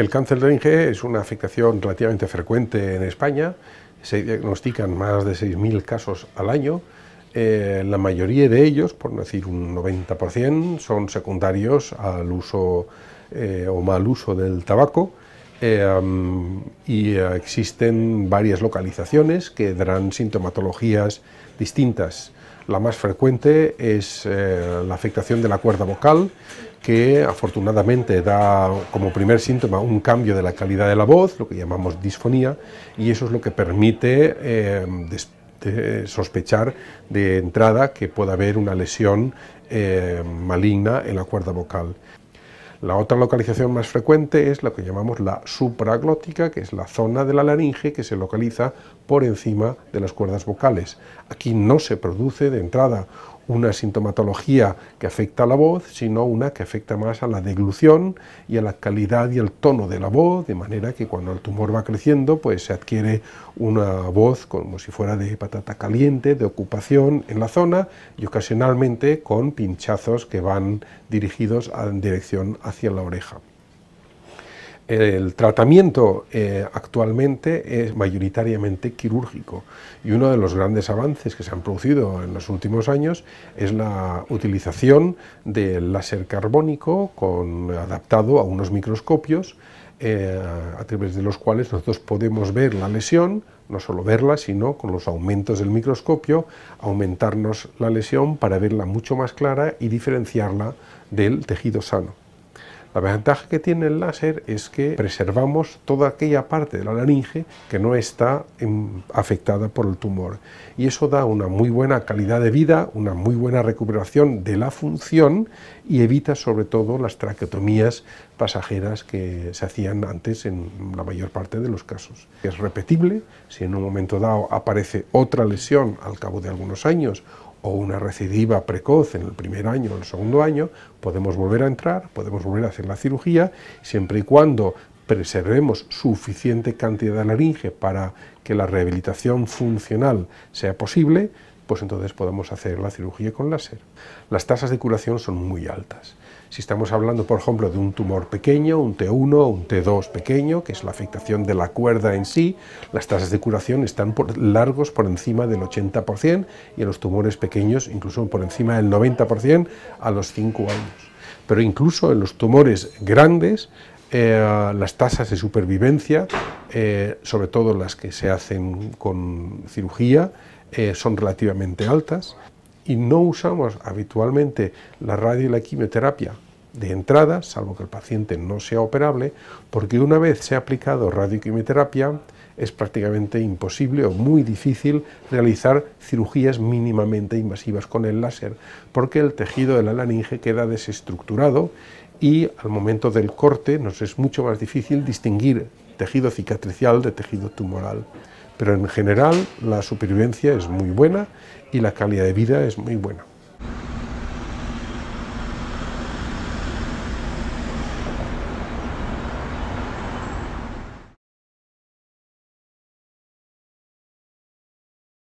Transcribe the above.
El cáncer de laringe es una afectación relativamente frecuente en España. Se diagnostican más de 6.000 casos al año. Eh, la mayoría de ellos, por no decir un 90%, son secundarios al uso eh, o mal uso del tabaco. Eh, y existen varias localizaciones que darán sintomatologías distintas. La más frecuente es eh, la afectación de la cuerda vocal, que afortunadamente da como primer síntoma un cambio de la calidad de la voz, lo que llamamos disfonía, y eso es lo que permite eh, sospechar de entrada que pueda haber una lesión eh, maligna en la cuerda vocal. La otra localización más frecuente es lo que llamamos la supraglótica, que es la zona de la laringe que se localiza por encima de las cuerdas vocales. Aquí no se produce de entrada una sintomatología que afecta a la voz, sino una que afecta más a la deglución y a la calidad y el tono de la voz, de manera que cuando el tumor va creciendo, pues se adquiere una voz como si fuera de patata caliente, de ocupación en la zona y ocasionalmente con pinchazos que van dirigidos en dirección hacia la oreja el tratamiento eh, actualmente es mayoritariamente quirúrgico y uno de los grandes avances que se han producido en los últimos años es la utilización del láser carbónico adaptado a unos microscopios eh, a través de los cuales nosotros podemos ver la lesión, no solo verla, sino con los aumentos del microscopio, aumentarnos la lesión para verla mucho más clara y diferenciarla del tejido sano. La ventaja que tiene el láser es que preservamos toda aquella parte de la laringe que no está afectada por el tumor y eso da una muy buena calidad de vida, una muy buena recuperación de la función y evita sobre todo las traqueotomías pasajeras que se hacían antes en la mayor parte de los casos. Es repetible, si en un momento dado aparece otra lesión al cabo de algunos años o una recidiva precoz en el primer año o el segundo año, podemos volver a entrar, podemos volver a hacer la cirugía, siempre y cuando preservemos suficiente cantidad de laringe para que la rehabilitación funcional sea posible, pues entonces podemos hacer la cirugía con láser. Las tasas de curación son muy altas. Si estamos hablando, por ejemplo, de un tumor pequeño, un T1 o un T2 pequeño, que es la afectación de la cuerda en sí, las tasas de curación están largos por encima del 80% y en los tumores pequeños incluso por encima del 90% a los 5 años. Pero incluso en los tumores grandes eh, las tasas de supervivencia, eh, sobre todo las que se hacen con cirugía, eh, son relativamente altas y no usamos habitualmente la radio y la quimioterapia de entrada, salvo que el paciente no sea operable, porque una vez se ha aplicado radioquimioterapia es prácticamente imposible o muy difícil realizar cirugías mínimamente invasivas con el láser, porque el tejido de la laringe queda desestructurado y al momento del corte nos es mucho más difícil distinguir tejido cicatricial de tejido tumoral. Pero en general la supervivencia es muy buena y la calidad de vida es muy buena.